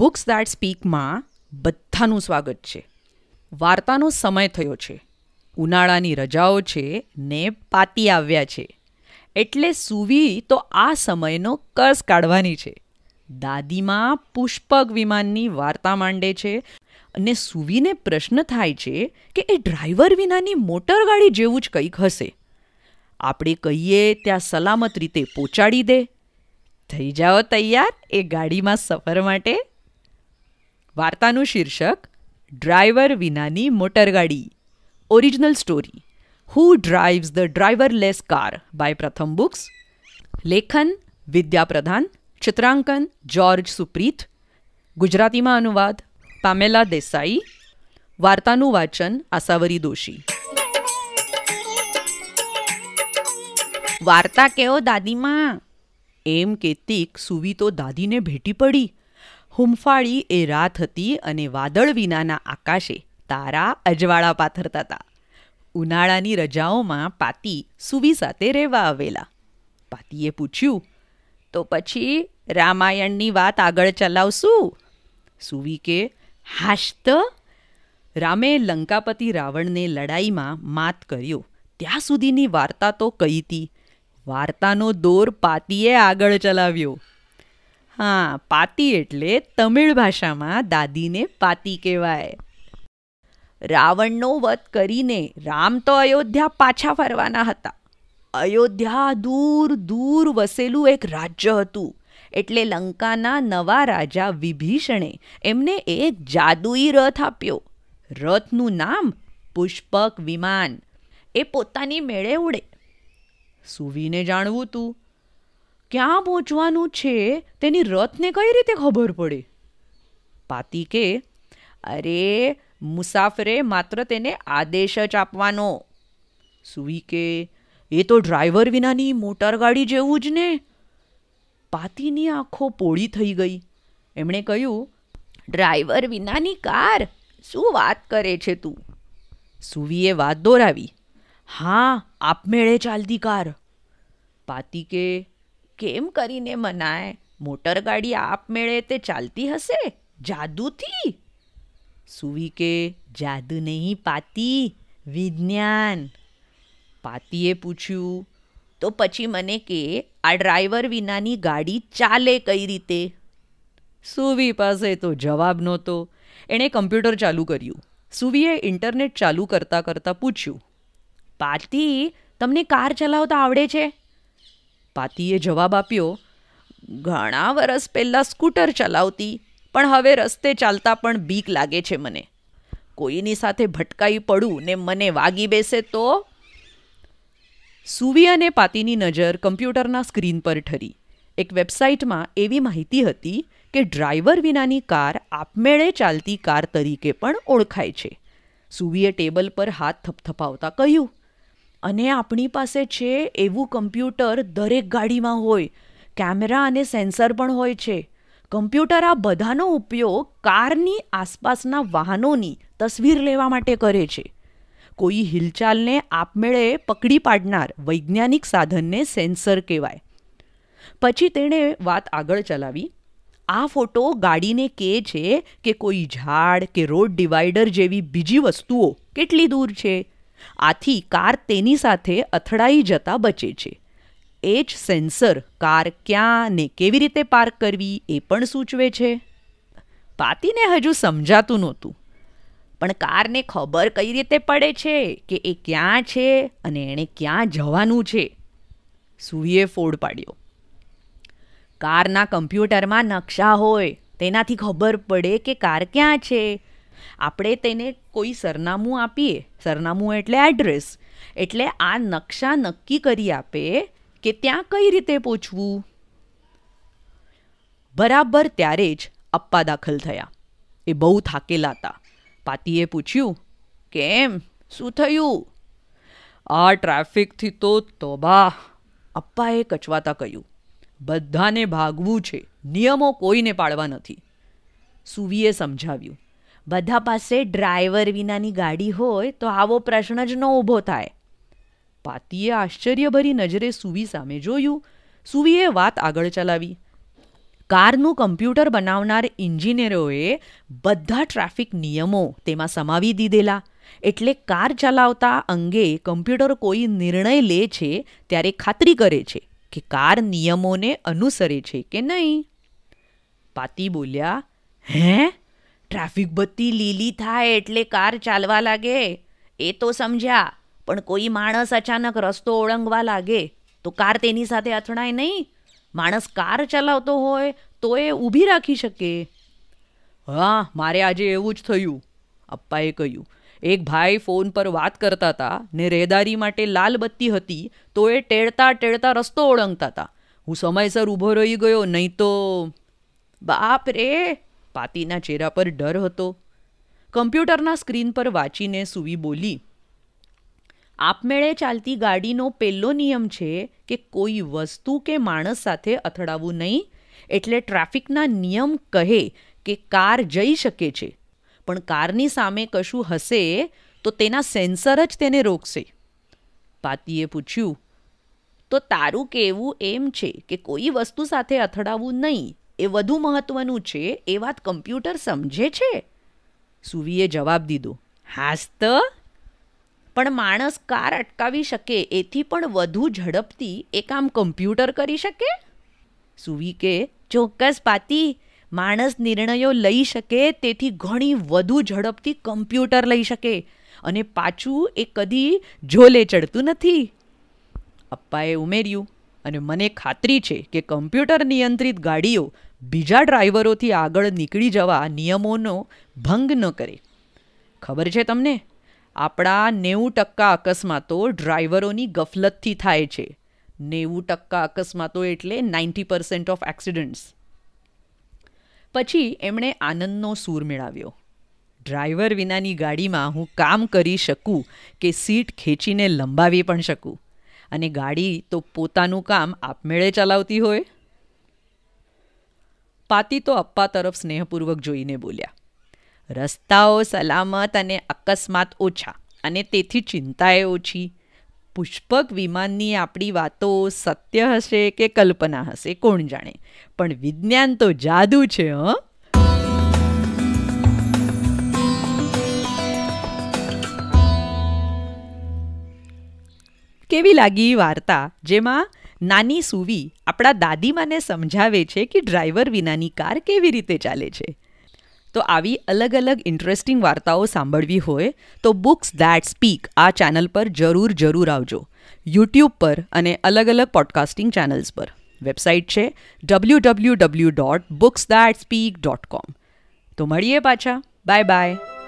books that સ્પીકમાં બધાનું સ્વાગત છે વાર્તાનો સમય થયો છે ઉનાળાની રજાઓ છે ને પાતી આવ્યા છે એટલે સૂવી તો આ સમયનો કસ કાઢવાની છે દાદીમાં પુષ્પક વિમાનની વાર્તા માંડે છે અને સૂવીને પ્રશ્ન થાય છે કે એ ડ્રાઈવર વિનાની મોટરગાડી જેવું જ કંઈક હશે આપણે કહીએ ત્યાં સલામત રીતે પહોંચાડી દે થઈ જાઓ તૈયાર એ ગાડીમાં સફર માટે વાર્તાનું શીર્ષક ડ્રાઈવર વિનાની મોટરગાડી original story who drives the driverless car by Pratham books લેખન વિદ્યા પ્રધાન ચિત્રાંકન જ્યોર્જ સુપ્રીત ગુજરાતીમાં અનુવાદ પામેલા દેસાઈ વાર્તાનું વાચન આસાવરી દોશી વાર્તા કેવો દાદીમાં એમ કેતિક સુવી તો દાદીને ભેટી પડી હુંફાળી એ રાત હતી અને વાદળ વિનાના આકાશે તારા અજવાળા પાથરતા હતા ઉનાળાની રજાઓમાં પાતી સુવી સાથે રહેવા આવેલા પાતીએ પૂછ્યું તો પછી રામાયણની વાત આગળ ચલાવશું સુવી કે હાશત રામે લંકાપતિ રાવણને લડાઈમાં માત કર્યો ત્યાં સુધીની વાર્તા તો કહી હતી વાર્તાનો દોર પાતીએ આગળ ચલાવ્યો હા પાતી એટલે તમિળ ભાષામાં દાદીને પાતી કહેવાય રાવણનો વધ કરીને રામ તો અયોધ્યા પાછા ફરવાના હતા અયોધ્યા દૂર દૂર વસેલું એક રાજ્ય હતું એટલે લંકાના નવા રાજા વિભીષણે એમને એક જાદુઈ રથ આપ્યો રથનું નામ પુષ્પક વિમાન એ પોતાની મેળે ઉડે સુવીને જાણવું તું ક્યાં પહોંચવાનું છે તેની રથને કઈ રીતે ખબર પડી પાતિકે અરે મુસાફરે માત્ર તેને આદેશ જ આપવાનો કે એ તો ડ્રાઈવર વિનાની મોટર ગાડી જેવું જ ને પાતીની આંખો પોળી થઈ ગઈ એમણે કહ્યું ડ્રાઈવર વિનાની કાર શું વાત કરે છે તું સુવીએ વાત દોરાવી હા આપમેળે ચાલતી કાર પાતિકે કેમ કરીને મનાય મોટરગાડી આપમેળે તે ચાલતી હશે જાદુથી સુવી કે જાદુ નહીં પાતી વિજ્ઞાન પાતીએ પૂછ્યું તો પછી મને કે આ ડ્રાઈવર વિનાની ગાડી ચાલે કઈ રીતે સુવી પાસે તો જવાબ નહોતો એણે કમ્પ્યુટર ચાલુ કર્યું સુવીએ ઇન્ટરનેટ ચાલુ કરતાં કરતાં પૂછ્યું પાતી તમને કાર ચલાવતા આવડે છે પાતીએ જવાબ આપ્યો ઘણા વરસ પહેલાં સ્કૂટર ચલાવતી પણ હવે રસ્તે ચાલતા પણ બીક લાગે છે મને કોઈની સાથે ભટકાઈ પડું ને મને વાગી બેસે તો સુવી અને પાતીની નજર કમ્પ્યુટરના સ્ક્રીન પર ઠરી એક વેબસાઇટમાં એવી માહિતી હતી કે ડ્રાઈવર વિનાની કાર આપમેળે ચાલતી કાર તરીકે પણ ઓળખાય છે સુવીએ ટેબલ પર હાથ થપથપાવતા કહ્યું અને આપણી પાસે છે એવું કમ્પ્યુટર દરેક ગાડીમાં હોય કેમેરા અને સેન્સર પણ હોય છે કમ્પ્યુટર આ બધાનો ઉપયોગ કારની આસપાસના વાહનોની તસવીર લેવા માટે કરે છે કોઈ હિલચાલને આપમેળે પકડી પાડનાર વૈજ્ઞાનિક સાધનને સેન્સર કહેવાય પછી તેણે વાત આગળ ચલાવી આ ફોટો ગાડીને કહે છે કે કોઈ ઝાડ કે રોડ ડિવાઈડર જેવી બીજી વસ્તુઓ કેટલી દૂર છે આથી કાર તેની સાથે અથડાઈ જતા બચે છે એ જ સેન્સર કાર ક્યાં ને કેવી રીતે પાર્ક કરવી એ પણ સૂચવે છે પાતીને હજુ સમજાતું નહોતું પણ કારને ખબર કઈ રીતે પડે છે કે એ ક્યાં છે અને એણે ક્યાં જવાનું છે સૂર્યે ફોડ પાડ્યો કારના કમ્પ્યુટરમાં નકશા હોય તેનાથી ખબર પડે કે કાર ક્યાં છે આપણે તેને કોઈ સરનામું આપીએ સરનામું એટલે એડ્રેસ એટલે આ નકશા નક્કી કરી આપે કે ત્યાં કઈ રીતે પહોંચવું બરાબર ત્યારે જ અપ્પા દાખલ થયા એ બહુ થાકેલા હતા પાતીએ પૂછ્યું કેમ શું થયું આ ટ્રાફિકથી તો તોબા અપ્પાએ કચવાતા કહ્યું બધાને ભાગવું છે નિયમો કોઈને પાડવા નથી સુવીએ સમજાવ્યું બધા પાસે ડ્રાઈવર વિનાની ગાડી હોય તો આવો પ્રશ્ન જ ન ઊભો થાય પાતીએ આશ્ચર્યભરી નજરે સુવી સામે જોયું સુવીએ વાત આગળ ચલાવી કારનું કમ્પ્યુટર બનાવનાર ઇન્જિનિયરોએ બધા ટ્રાફિક નિયમો તેમાં સમાવી દીધેલા એટલે કાર ચલાવતા અંગે કમ્પ્યુટર કોઈ નિર્ણય લે છે ત્યારે ખાતરી કરે છે કે કાર નિયમોને અનુસરે છે કે નહીં પાતી બોલ્યા હે ટ્રાફિક બત્તી લીલી થાય એટલે કાર ચાલવા લાગે એ તો સમજ્યા પણ કોઈ માણસ અચાનક રસ્તો ઓળંગવા લાગે તો કાર તેની સાથે અથડાય નહીં માણસ કાર ચલાવતો હોય તો એ ઊભી રાખી શકે હા મારે આજે એવું જ થયું અપ્પાએ કહ્યું એક ભાઈ ફોન પર વાત કરતા હતા ને રહેદારી માટે લાલ બત્તી હતી તો એ ટેળતા ટેળતા રસ્તો ઓળંગતા હતા હું સમયસર ઊભો રહી ગયો નહીં તો બાપ રે પાતિના ચહેરા પર ડર હતો કમ્પ્યુટરના સ્ક્રીન પર વાંચીને સુવી બોલી આપમેળે ચાલતી ગાડીનો પહેલો નિયમ છે કે કોઈ વસ્તુ કે માણસ સાથે અથડાવવું નહીં એટલે ટ્રાફિકના નિયમ કહે કે કાર જઈ શકે છે પણ કારની સામે કશું હશે તો તેના સેન્સર જ તેને રોકશે પાતીએ પૂછ્યું તો તારું કહેવું એમ છે કે કોઈ વસ્તુ સાથે અથડાવવું નહીં એ વધુ મહત્ત્વનું છે એ વાત કમ્પ્યુટર સમજે છે સુવીએ જવાબ દીધો હાસ્ત પણ માણસ કાર અટકાવી શકે એથી પણ વધુ ઝડપથી એ કામ કમ્પ્યુટર કરી શકે સુવી કે ચોક્કસ પાતી માણસ નિર્ણયો લઈ શકે તેથી ઘણી વધુ ઝડપથી કમ્પ્યુટર લઈ શકે અને પાછું એ કદી ઝોલે ચડતું નથી અપ્પાએ ઉમેર્યું અને મને ખાતરી છે કે કમ્પ્યુટર નિયંત્રિત ગાડીઓ બીજા ડ્રાઈવરોથી આગળ નીકળી જવા નિયમોનો ભંગ ન કરે ખબર છે તમને આપણા નેવું ટકા અકસ્માતો ડ્રાઈવરોની ગફલતથી થાય છે નેવું ટકા અકસ્માતો એટલે નાઇન્ટી પર્સન્ટ ઓફ એક્સિડન્ટ્સ પછી એમણે આનંદનો સૂર મેળવ્યો ડ્રાઈવર વિનાની ગાડીમાં હું કામ કરી શકું કે સીટ ખેંચીને લંબાવી પણ શકું અને ગાડી તો પોતાનું કામ આપમેળે ચલાવતી હોય પાતી તો અપ્પા તરફ સ્નેહપૂર્વક જોઈને બોલ્યા રસ્તાઓ સલામત અને અકસ્માત ઓછા અને તેથી ચિંતાએ ઓછી પુષ્પક વિમાનની આપણી વાતો સત્ય હશે કે કલ્પના હશે કોણ જાણે પણ વિજ્ઞાન તો જાદુ છે હં કેવી લાગી વાર્તા જેમાં નાની સુવી આપણા દાદીમાને સમજાવે છે કે ડ્રાઈવર વિનાની કાર કેવી રીતે ચાલે છે તો આવી અલગ અલગ ઇન્ટરેસ્ટિંગ વાર્તાઓ સાંભળવી હોય તો બુક્સ ધેટ સ્પીક આ ચેનલ પર જરૂર જરૂર આવજો યુટ્યુબ પર અને અલગ અલગ પોડકાસ્ટિંગ ચેનલ્સ પર વેબસાઇટ છે W W W dot books that speak dot com તો મળીએ પાછા બાય બાય